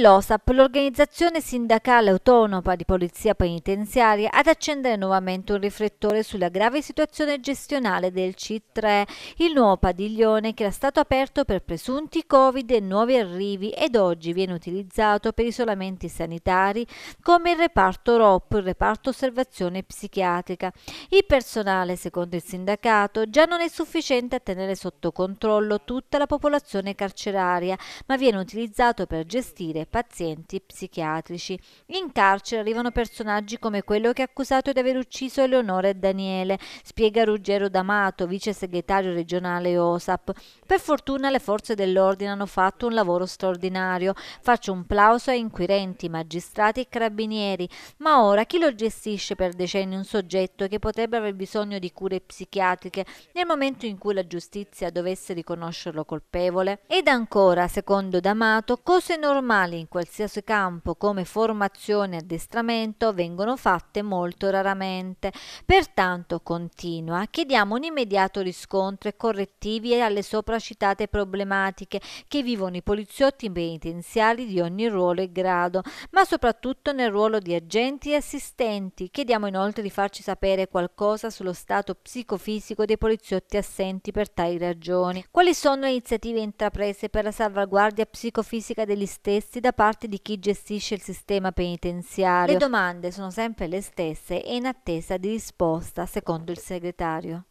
l'OSAP, l'organizzazione sindacale autonoma di polizia penitenziaria, ad accendere nuovamente un riflettore sulla grave situazione gestionale del C3, il nuovo padiglione che era stato aperto per presunti Covid e nuovi arrivi ed oggi viene utilizzato per isolamenti sanitari come il reparto ROP, il reparto osservazione psichiatrica. Il personale, secondo il sindacato, già non è sufficiente a tenere sotto controllo tutta la popolazione carceraria, ma viene utilizzato per gestire e pazienti psichiatrici. In carcere arrivano personaggi come quello che è accusato di aver ucciso Eleonora e Daniele, spiega Ruggero D'Amato, vice segretario regionale OSAP. Per fortuna le forze dell'ordine hanno fatto un lavoro straordinario. Faccio un plauso ai inquirenti, magistrati e carabinieri, ma ora chi lo gestisce per decenni un soggetto che potrebbe aver bisogno di cure psichiatriche nel momento in cui la giustizia dovesse riconoscerlo colpevole? Ed ancora, secondo D'Amato, cose normali professionali in qualsiasi campo come formazione e addestramento vengono fatte molto raramente. Pertanto, continua, chiediamo un immediato riscontro e correttivi alle sopracitate problematiche che vivono i poliziotti penitenziari di ogni ruolo e grado, ma soprattutto nel ruolo di agenti e assistenti. Chiediamo inoltre di farci sapere qualcosa sullo stato psicofisico dei poliziotti assenti per tali ragioni. Quali sono le iniziative intraprese per la salvaguardia psicofisica degli stessi da parte di chi gestisce il sistema penitenziario. Le domande sono sempre le stesse e in attesa di risposta, secondo il segretario.